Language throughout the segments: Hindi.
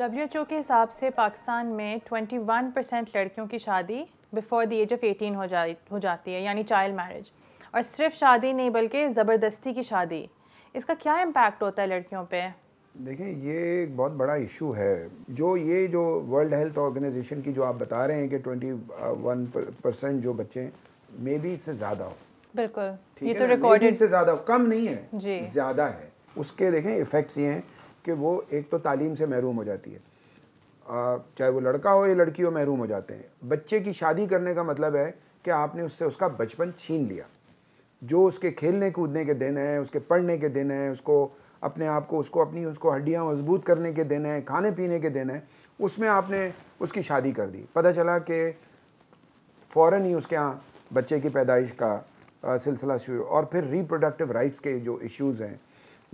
डब्ल्यू के हिसाब से पाकिस्तान में 21 परसेंट लड़कियों की शादी बिफोर द एज ऑफ 18 हो जा हो जाती है यानी चाइल्ड मैरिज और सिर्फ शादी नहीं बल्कि ज़बरदस्ती की शादी इसका क्या इम्पेक्ट होता है लड़कियों पर देखें ये एक बहुत बड़ा इशू है जो ये जो वर्ल्ड हेल्थ ऑर्गेनाइजेशन की जो आप बता रहे हैं कि 21 परसेंट जो बच्चे मे बी इससे ज़्यादा हो बिल्कुल ये तो रिकॉर्डेड से ज़्यादा कम नहीं है ज़्यादा है उसके देखें इफ़ेक्ट्स ये हैं कि वो एक तो तालीम से महरूम हो जाती है चाहे वो लड़का हो या लड़की हो महरूम हो जाते हैं बच्चे की शादी करने का मतलब है कि आपने उससे उसका बचपन छीन लिया जो उसके खेलने कूदने के दिन हैं उसके पढ़ने के दिन हैं उसको अपने आप को उसको अपनी उसको हड्डियाँ मजबूत करने के दिन हैं खाने पीने के दिन हैं उसमें आपने उसकी शादी कर दी पता चला कि फ़ौर ही उसके यहाँ बच्चे की पैदाइश का सिलसिला शुरू और फिर रिप्रोडक्टिव राइट्स के जो इश्यूज़ हैं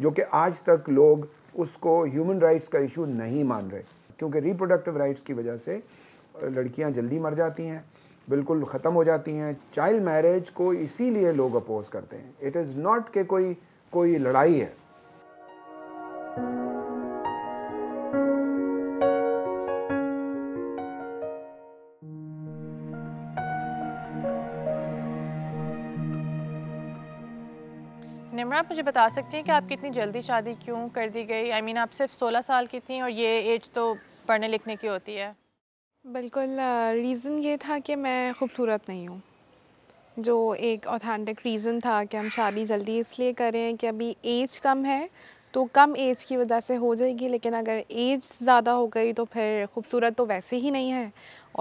जो कि आज तक लोग उसको ह्यूमन राइट्स का इशू नहीं मान रहे क्योंकि रिप्रोडक्टिव राइट्स की वजह से लड़कियां जल्दी मर जाती हैं बिल्कुल ख़त्म हो जाती हैं चाइल्ड मैरिज को इसीलिए लोग अपोज करते हैं इट इज़ नॉट के कोई कोई लड़ाई है निम्रा आप मुझे बता सकती हैं कि आप कितनी जल्दी शादी क्यों कर दी गई आई I मीन mean, आप सिर्फ 16 साल की थी और ये एज तो पढ़ने लिखने की होती है बिल्कुल रीज़न ये था कि मैं खूबसूरत नहीं हूँ जो एक ऑथेंटिक रीज़न था कि हम शादी जल्दी इसलिए करें कि अभी एज कम है तो कम एज की वजह से हो जाएगी लेकिन अगर एज ज़्यादा हो गई तो फिर खूबसूरत तो वैसे ही नहीं है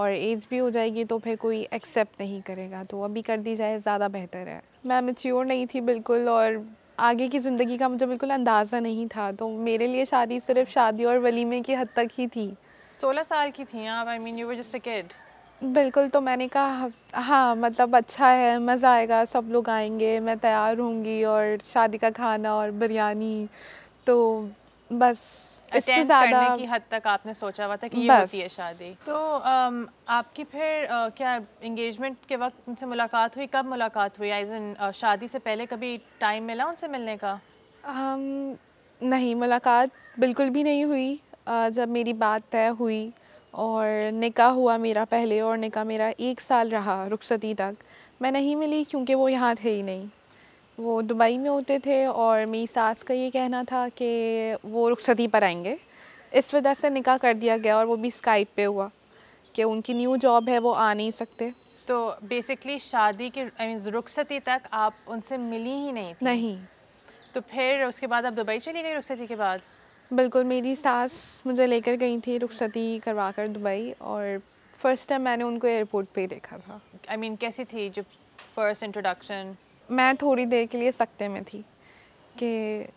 और एज भी हो जाएगी तो फिर कोई एक्सेप्ट नहीं करेगा तो अभी कर दी जाए ज़्यादा बेहतर है मैं मेच्योर नहीं थी बिल्कुल और आगे की ज़िंदगी का मुझे बिल्कुल अंदाज़ा नहीं था तो मेरे लिए शादी सिर्फ शादी और वलीमे की हद तक ही थी सोलह साल की थी आप I mean you were just a kid बिल्कुल तो मैंने कहा हाँ मतलब अच्छा है मज़ा आएगा सब लोग आएंगे मैं तैयार होंगी और शादी का खाना और बिरयानी तो बस इससे ज़्यादा की हद तक आपने सोचा हुआ था कि ये होती है शादी तो um, आपकी फिर uh, क्या इंगेजमेंट के वक्त उनसे मुलाकात हुई कब मुलाकात हुई आई uh, शादी से पहले कभी टाइम मिला उनसे मिलने का um, नहीं मुलाकात बिल्कुल भी नहीं हुई uh, जब मेरी बात तय हुई और निका हुआ मेरा पहले और निका मेरा एक साल रहा रुखसती तक मैं नहीं मिली क्योंकि वो यहाँ थे ही नहीं वो दुबई में होते थे और मेरी सास का ये कहना था कि वो रुखसती पर आएंगे इस वजह से निकाह कर दिया गया और वो भी स्काइप पे हुआ कि उनकी न्यू जॉब है वो आ नहीं सकते तो बेसिकली शादी के आई मीन रुखसती तक आप उनसे मिली ही नहीं थी। नहीं तो फिर उसके बाद आप दुबई चली गई रुखसती के बाद बिल्कुल मेरी सास मुझे लेकर गई थी रुखसती करवा कर दुबई और फर्स्ट टाइम मैंने उनको एयरपोर्ट पे देखा था आई I मीन mean, कैसी थी जो फर्स्ट इंट्रोडक्शन मैं थोड़ी देर के लिए सकते में थी कि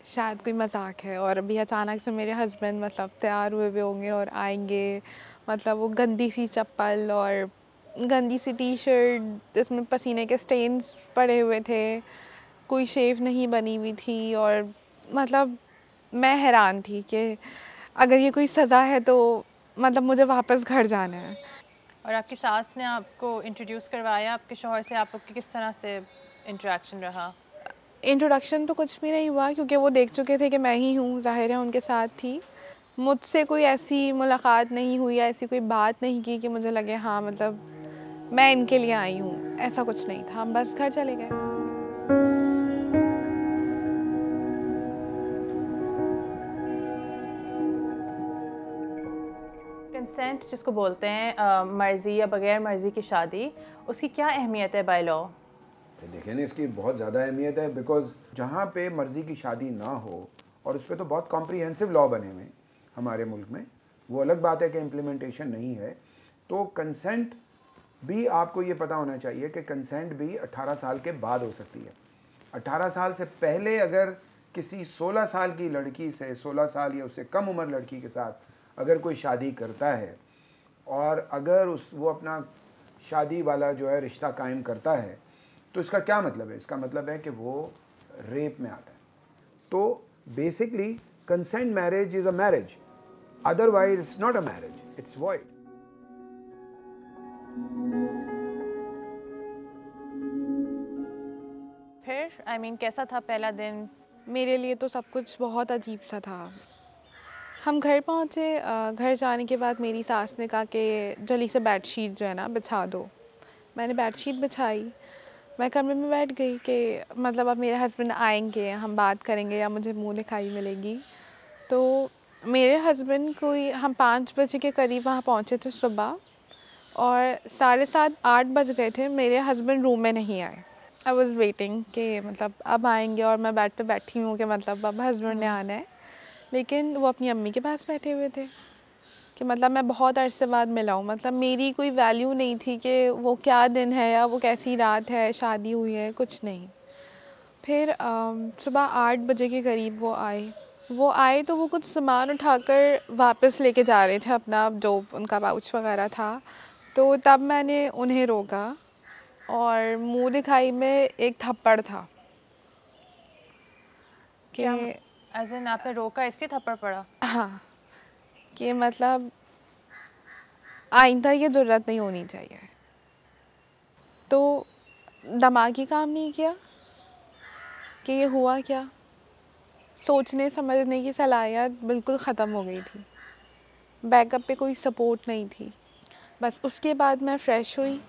शायद कोई मजाक है और अभी अचानक से मेरे हस्बैंड मतलब तैयार हुए हुए होंगे और आएंगे मतलब वो गंदी सी चप्पल और गंदी सी टी शर्ट जिसमें पसीने के स्टेन्स पड़े हुए थे कोई शेव नहीं बनी हुई थी और मतलब मैं हैरान थी कि अगर ये कोई सज़ा है तो मतलब मुझे वापस घर जाना है और आपकी सास ने आपको इंट्रोड्यूस करवाया आपके शोहर से आपको किस तरह से इंट्रैक्शन रहा इंट्रोडक्शन तो कुछ भी नहीं हुआ क्योंकि वो देख चुके थे कि मैं ही हूँ जाहिर है उनके साथ थी मुझसे कोई ऐसी मुलाकात नहीं हुई या ऐसी कोई बात नहीं की कि मुझे लगे हाँ मतलब मैं इनके लिए आई हूँ ऐसा कुछ नहीं था हम बस घर चले गए कंसेंट जिसको बोलते हैं मर्ज़ी या बग़ैर मर्ज़ी की शादी उसकी क्या अहमियत है बाय लॉ ना इसकी बहुत ज़्यादा अहमियत है बिकॉज जहाँ पे मर्ज़ी की शादी ना हो और उस पर तो बहुत कॉम्प्रीहेंसिव लॉ बने हुए हमारे मुल्क में वो अलग बात है कि इम्प्लीमेंटेशन नहीं है तो कंसेंट भी आपको ये पता होना चाहिए कि कंसेंट भी 18 साल के बाद हो सकती है 18 साल से पहले अगर किसी 16 साल की लड़की से 16 साल या उससे कम उम्र लड़की के साथ अगर कोई शादी करता है और अगर उस वो अपना शादी वाला जो है रिश्ता कायम करता है तो इसका क्या मतलब है इसका मतलब है कि वो रेप में आता है तो basically consent marriage is a marriage otherwise it's not a marriage it's void फिर आई I मीन mean, कैसा था पहला दिन मेरे लिए तो सब कुछ बहुत अजीब सा था हम घर पहुंचे घर जाने के बाद मेरी सास ने कहा कि जल्दी से बेडशीट जो है ना बिछा दो मैंने बेडशीट बिछाई मैं कमरे में बैठ गई कि मतलब अब मेरे हस्बैंड आएंगे हम बात करेंगे या मुझे मुँह दिखाई मिलेगी तो मेरे हस्बैंड कोई हम पाँच बजे के करीब वहाँ पहुँचे थे सुबह और साढ़े सात आठ बज गए थे मेरे हस्बैंड रूम में नहीं आए आई वॉज़ वेटिंग कि मतलब अब आएंगे और मैं बेड पे बैठी हूँ कि मतलब अब हस्बैंड ने हम्म। आना है लेकिन वो अपनी अम्मी के पास बैठे हुए थे कि मतलब मैं बहुत अरसे बाद मिला हूँ मतलब मेरी कोई वैल्यू नहीं थी कि वो क्या दिन है या वो कैसी रात है शादी हुई है कुछ नहीं फिर सुबह आठ बजे के करीब वो आए वो आए तो वो कुछ सामान उठाकर वापस लेके जा रहे थे अपना जो उनका पाउच वगैरह था तो तब मैंने उन्हें रोका और मुंह दिखाई में एक थप्पड़ था कि एज एन आपने रोका इसलिए थप्पड़ पड़ा हाँ कि मतलब आइंदा ये ज़रूरत नहीं होनी चाहिए तो दमागी काम नहीं किया कि ये हुआ क्या सोचने समझने की सलाहियत बिल्कुल ख़त्म हो गई थी बैकअप पे कोई सपोर्ट नहीं थी बस उसके बाद मैं फ़्रेश हुई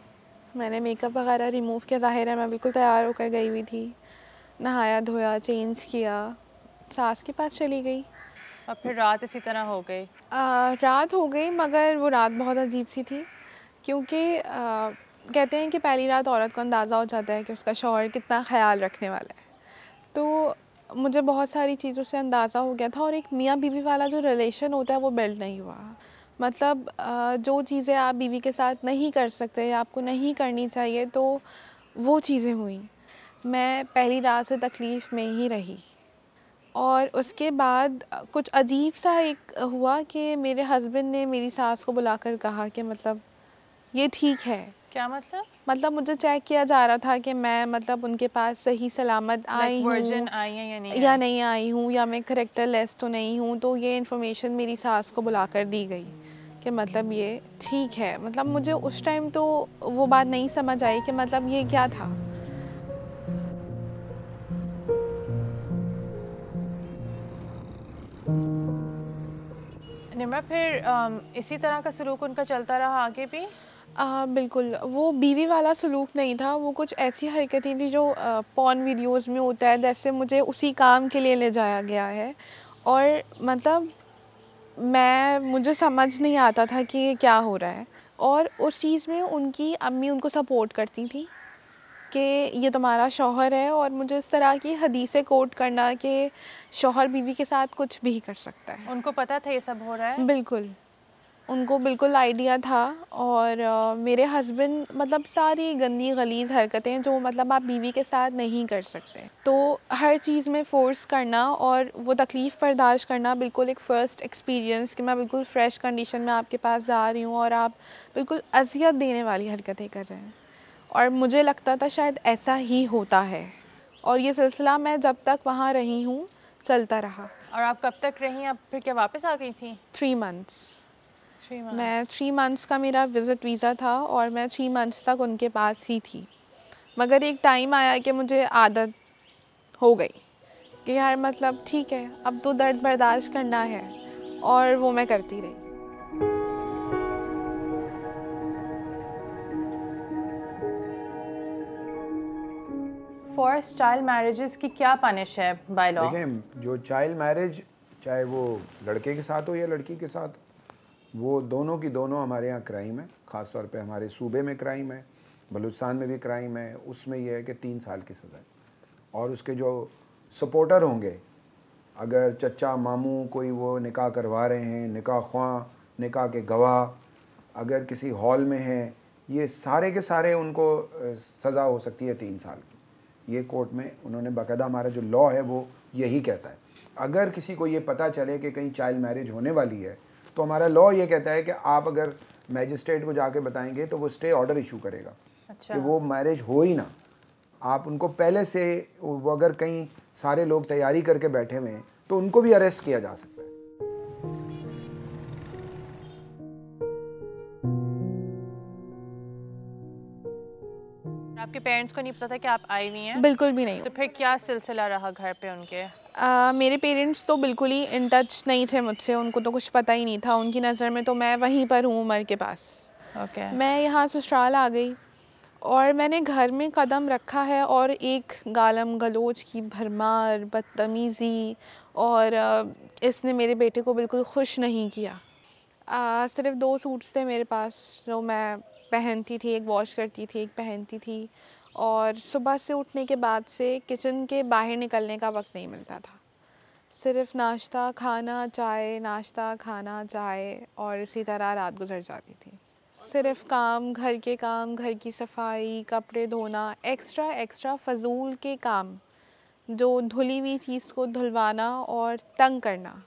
मैंने मेकअप वगैरह रिमूव किया ज़ाहिर है मैं बिल्कुल तैयार होकर गई हुई थी नहाया धोया चेंज किया सास के पास चली गई और फिर रात इसी तरह हो गई रात हो गई मगर वो रात बहुत अजीब सी थी क्योंकि कहते हैं कि पहली रात औरत को अंदाज़ा हो जाता है कि उसका शोहर कितना ख्याल रखने वाला है तो मुझे बहुत सारी चीज़ों से अंदाज़ा हो गया था और एक मियाँ बीवी वाला जो रिलेशन होता है वो बिल्ड नहीं हुआ मतलब जो चीज़ें आप बीवी के साथ नहीं कर सकते आपको नहीं करनी चाहिए तो वो चीज़ें हुई मैं पहली रात से तकलीफ़ में ही रही और उसके बाद कुछ अजीब सा एक हुआ कि मेरे हस्बैंड ने मेरी सास को बुलाकर कहा कि मतलब ये ठीक है क्या मतलब मतलब मुझे चेक किया जा रहा था कि मैं मतलब उनके पास सही सलामत आई हूँ या नहीं या नहीं आई हूँ या मैं करेक्टर लेस तो नहीं हूँ तो ये इन्फॉर्मेशन मेरी सास को बुला कर दी गई कि मतलब ये ठीक है मतलब मुझे उस टाइम तो वो बात नहीं समझ आई कि मतलब ये क्या था निमा फिर इसी तरह का सलूक उनका चलता रहा आगे भी आ, बिल्कुल वो बीवी वाला सलूक नहीं था वो कुछ ऐसी हरकतें थी जो पॉन वीडियोस में होता है जैसे मुझे उसी काम के लिए ले जाया गया है और मतलब मैं मुझे समझ नहीं आता था कि ये क्या हो रहा है और उस चीज़ में उनकी अम्मी उनको सपोर्ट करती थी कि ये तुम्हारा शोहर है और मुझे इस तरह की हदीसें कोट करना कि शोहर बीवी के साथ कुछ भी कर सकता है उनको पता था ये सब हो रहा है बिल्कुल उनको बिल्कुल आइडिया था और आ, मेरे हस्बैंड मतलब सारी गंदी गलीज हरकतें जो मतलब आप बीवी के साथ नहीं कर सकते तो हर चीज़ में फ़ोर्स करना और वो तकलीफ़ बर्दाश्त करना बिल्कुल एक फ़र्स्ट एक्सपीरियंस कि मैं बिल्कुल फ़्रेश कंडीशन में आपके पास जा रही हूँ और आप बिल्कुल अजियत देने वाली हरकतें कर रहे हैं और मुझे लगता था शायद ऐसा ही होता है और ये सिलसिला मैं जब तक वहाँ रही हूँ चलता रहा और आप कब तक रही आप फिर क्या वापस आ गई थी थ्री मंथ्स मैं थ्री मंथ्स का मेरा विज़िट वीज़ा था और मैं थ्री मंथ्स तक उनके पास ही थी मगर एक टाइम आया कि मुझे आदत हो गई कि यार मतलब ठीक है अब तो दर्द बर्दाश्त करना है और वो मैं करती रही फॉर्स चाइल्ड मैरिजेस की क्या पनिश है बाय लॉ जो चाइल्ड मैरिज चाहे वो लड़के के साथ हो या लड़की के साथ वो दोनों की दोनों हमारे यहाँ क्राइम है ख़ास तौर पे हमारे सूबे में क्राइम है बलूचिस्तान में भी क्राइम है उसमें यह है कि तीन साल की सज़ा है और उसके जो सपोर्टर होंगे अगर चचा मामू कोई वो निकाह करवा रहे हैं निकाह ख्वा निकाह के गवाह अगर किसी हॉल में हैं ये सारे के सारे उनको सज़ा हो सकती है तीन साल की ये कोर्ट में उन्होंने बाकायदा हमारा जो लॉ है वो यही कहता है अगर किसी को ये पता चले कि कहीं चाइल्ड मैरिज होने वाली है तो हमारा लॉ ये कहता है कि आप अगर मैजिस्ट्रेट को जाके बताएंगे तो वो स्टे ऑर्डर इशू करेगा अच्छा। कि वो मैरिज हो ही ना आप उनको पहले से वो अगर कहीं सारे लोग तैयारी करके बैठे हुए हैं तो उनको भी अरेस्ट किया जा सकता है आपके पेरेंट्स को नहीं पता था कि आप आई हुई हैं बिल्कुल भी नहीं तो फिर क्या सिलसिला रहा घर पे उनके आ, मेरे पेरेंट्स तो बिल्कुल ही इन टच नहीं थे मुझसे उनको तो कुछ पता ही नहीं था उनकी नज़र में तो मैं वहीं पर हूँ उमर के पास okay. मैं यहाँ ससुराल आ गई और मैंने घर में कदम रखा है और एक गालम गलोच की भरमार बदतमीज़ी और इसने मेरे बेटे को बिल्कुल खुश नहीं किया आ, सिर्फ दो सूट्स थे मेरे पास जो मैं पहनती थी एक वॉश करती थी एक पहनती थी और सुबह से उठने के बाद से किचन के बाहर निकलने का वक्त नहीं मिलता था सिर्फ नाश्ता खाना चाय नाश्ता खाना चाय और इसी तरह रात गुजर जाती थी सिर्फ काम घर के काम घर की सफाई कपड़े धोना एक्स्ट्रा एक्स्ट्रा फजूल के काम जो धुली हुई चीज़ को धुलवाना और तंग करना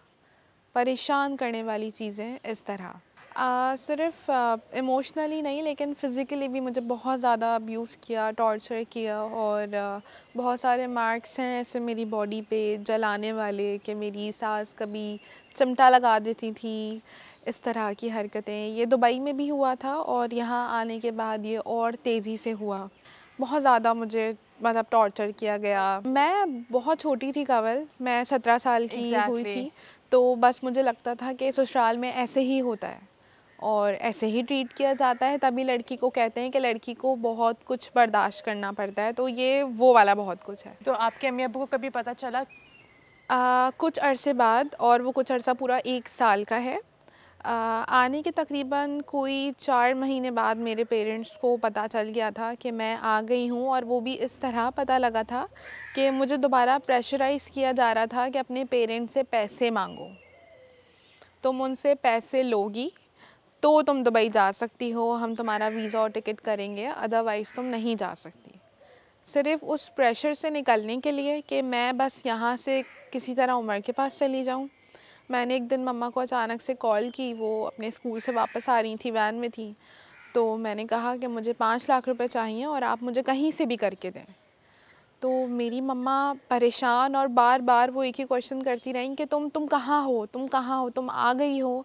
परेशान करने वाली चीज़ें इस तरह आ, सिर्फ इमोशनली नहीं लेकिन फ़िज़िकली भी मुझे बहुत ज़्यादा अब्यूज़ किया टॉर्चर किया और आ, बहुत सारे मार्क्स हैं ऐसे मेरी बॉडी पे जलाने वाले कि मेरी सांस कभी चिमटा लगा देती थी इस तरह की हरकतें ये दुबई में भी हुआ था और यहाँ आने के बाद ये और तेज़ी से हुआ बहुत ज़्यादा मुझे मतलब टॉर्चर किया गया मैं बहुत छोटी थी कावल मैं सत्रह साल की exactly. हुई थी तो बस मुझे लगता था कि ससुराल में ऐसे ही होता है और ऐसे ही ट्रीट किया जाता है तभी लड़की को कहते हैं कि लड़की को बहुत कुछ बर्दाश्त करना पड़ता है तो ये वो वाला बहुत कुछ है तो आपके अम्मी अबू को कभी पता चला आ, कुछ अरसे बाद और वो कुछ अरसा पूरा एक साल का है आने के तकरीबन कोई चार महीने बाद मेरे पेरेंट्स को पता चल गया था कि मैं आ गई हूँ और वो भी इस तरह पता लगा था कि मुझे दोबारा प्रेशराइज़ किया जा रहा था कि अपने पेरेंट्स से पैसे मांगो तुम उनसे पैसे लोगी तो तुम दुबई जा सकती हो हम तुम्हारा वीज़ा और टिकट करेंगे अदरवाइज़ तुम नहीं जा सकती सिर्फ उस प्रेशर से निकलने के लिए कि मैं बस यहाँ से किसी तरह उमर के पास चली जाऊँ मैंने एक दिन मम्मा को अचानक से कॉल की वो अपने स्कूल से वापस आ रही थी वैन में थी तो मैंने कहा कि मुझे पाँच लाख रुपए चाहिए और आप मुझे कहीं से भी करके दें तो मेरी मम्मा परेशान और बार बार वो एक ही क्वेश्चन करती रहीं कि तुम तुम कहाँ हो तुम कहाँ हो तुम आ गई हो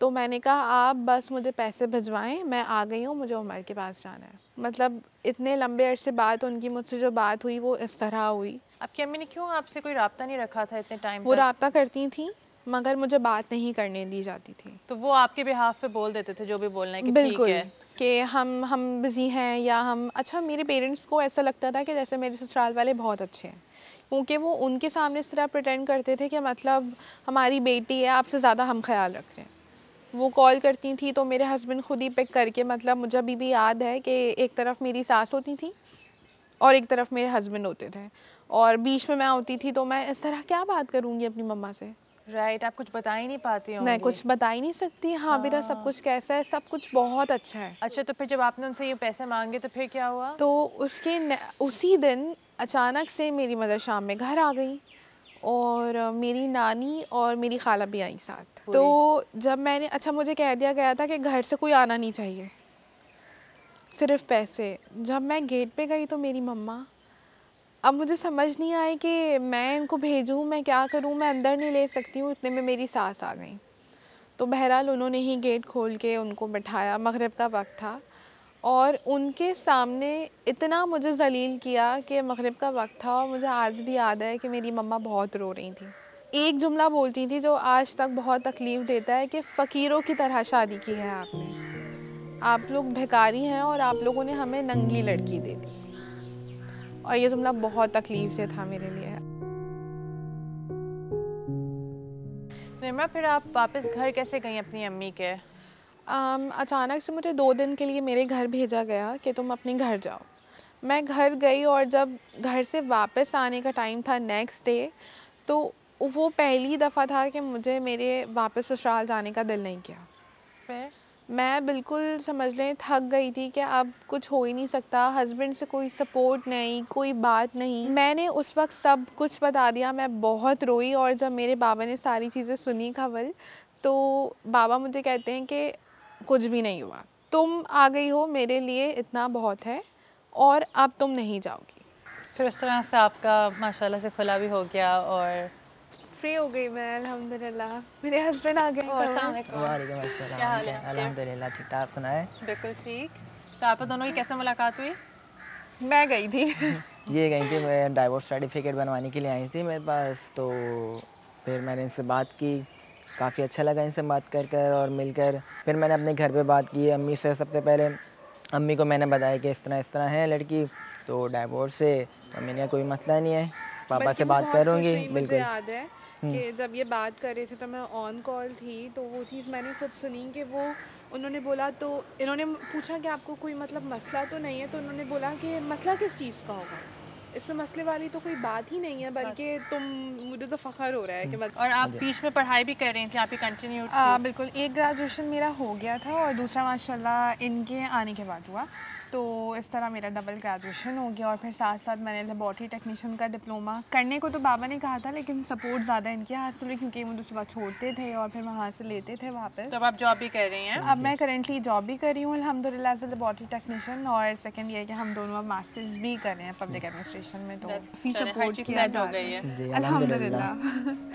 तो मैंने कहा आप बस मुझे पैसे भिजवाएं मैं आ गई हूँ मुझे उमर के पास जाना है मतलब इतने लंबे अरसे बाद उनकी मुझसे जो बात हुई वो इस तरह हुई आपकी अम्मी ने क्यों आपसे कोई रबता नहीं रखा था इतने टाइम वो रबता करती थी मगर मुझे बात नहीं करने दी जाती थी तो वो आपके बिहाफ पे बोल देते थे जो भी बोलना है कि बिल्कुल है। कि हम हम बिज़ी हैं या हम अच्छा मेरे पेरेंट्स को ऐसा लगता था कि जैसे मेरे ससुराल वाले बहुत अच्छे हैं क्योंकि वो उनके सामने इस तरह प्रटेंड करते थे कि मतलब हमारी बेटी है आपसे ज़्यादा हम ख्याल रख रहे हैं वो कॉल करती थी तो मेरे हस्बैंड खुद ही पिक करके मतलब मुझे अभी भी याद है कि एक तरफ मेरी सास होती थी और एक तरफ मेरे हस्बैंड होते थे और बीच में मैं होती थी तो मैं इस तरह क्या बात करूँगी अपनी मम्मा से राइट right, आप कुछ बता ही नहीं पाती नहीं कुछ बता ही नहीं सकती हाँ, हाँ सब कुछ कैसा है सब कुछ बहुत अच्छा है अच्छा तो फिर जब आपने उनसे ये पैसे मांगे तो फिर क्या हुआ तो उसके उसी दिन अचानक से मेरी मदर शाम में घर आ गई और मेरी नानी और मेरी खाला भी आई साथ तो जब मैंने अच्छा मुझे कह दिया गया था कि घर से कोई आना नहीं चाहिए सिर्फ पैसे जब मैं गेट पे गई तो मेरी मम्मा अब मुझे समझ नहीं आए कि मैं इनको भेजूँ मैं क्या करूँ मैं अंदर नहीं ले सकती हूँ इतने में मेरी सास आ गई तो बहरहाल उन्होंने ही गेट खोल के उनको बैठाया मगरब का वक्त था और उनके सामने इतना मुझे जलील किया कि मगरब का वक्त था और मुझे आज भी याद है कि मेरी मम्मा बहुत रो रही थी एक जुमला बोलती थी जो आज तक बहुत तकलीफ़ देता है कि फ़कीरों की तरह शादी की है आपने आप लोग भिकारी हैं और आप लोगों ने हमें नंगी लड़की दे दी और ये जुमला बहुत तकलीफ से था मेरे लिए निर्मला फिर आप वापस घर कैसे गई अपनी अम्मी के um, अचानक से मुझे दो दिन के लिए मेरे घर भेजा गया कि तुम अपने घर जाओ मैं घर गई और जब घर से वापस आने का टाइम था नेक्स्ट डे तो वो पहली दफ़ा था कि मुझे मेरे वापस ससुराल जाने का दिल नहीं किया फिर मैं बिल्कुल समझ लें थक गई थी कि अब कुछ हो ही नहीं सकता हस्बैंड से कोई सपोर्ट नहीं कोई बात नहीं मैंने उस वक्त सब कुछ बता दिया मैं बहुत रोई और जब मेरे बाबा ने सारी चीज़ें सुनी खबर तो बाबा मुझे कहते हैं कि कुछ भी नहीं हुआ तुम आ गई हो मेरे लिए इतना बहुत है और अब तुम नहीं जाओगी फिर उस तरह से आपका माशाल्लाह से खुला भी हो गया और फ्री हो गई मैं अल्हम्दुलिल्लाह मेरे हस्बैंड आ गए वालेकुम अस्सलाम अल्हम्दुलिल्लाह ठीक ठाक सुनाए बिल्कुल ठीक तो आप दोनों की कैसे मुलाकात हुई मैं गई थी ये गई थी मैं डाइवोर्स सर्टिफिकेट बनवाने के लिए आई थी मेरे पास तो फिर मैंने इनसे बात की काफ़ी अच्छा लगा इनसे बात कर कर और मिलकर फिर मैंने अपने घर पे बात की अम्मी से सबसे पहले अम्मी को मैंने बताया कि इस तरह इस तरह है लड़की तो डाइवोर्स से अम्मी ने कोई मसला नहीं है पापा से बात करूंगी बिल्कुल याद है हम्म। कि जब ये बात कर रहे थे तो मैं ऑन कॉल थी तो वो चीज़ मैंने खुद सुनी कि वो उन्होंने बोला तो इन्होंने पूछा कि आपको कोई मतलब मसला तो नहीं है तो उन्होंने बोला कि मसला किस चीज़ का होगा इसमें मसले वाली तो कोई बात ही नहीं है बल्कि तुम मुझे तो फ़ख्र हो रहा है कि मतलब और आप बीच में पढ़ाई भी कर रही थी आप ही कंटिन्यू बिल्कुल एक ग्रेजुएशन मेरा हो गया था और दूसरा माशाल्लाह इनके आने के बाद हुआ तो इस तरह मेरा डबल ग्रेजुएशन हो गया और फिर साथ साथ मैंने लेबॉर्ट्री टेक्नीशियन का डिप्लोमा करने को तो बाबा ने कहा था लेकिन सपोर्ट ज़्यादा इनके हाथ से क्योंकि मुझे सुबह छोड़ते थे और फिर वहाँ से लेते थे वापस तो आप जॉब भी कर रही हैं अब मैं करेंटली जॉब भी कर रही हूँ अलहमदिल्ला से लेबॉटरी टेक्नीशियन और सेकेंड ये कि हम दोनों अब मास्टर्स भी कर रहे हैं पब्लिक एडमिनिस्ट्रेशन में तो फी सपोर्ट किया जा है अलहमदिल्ला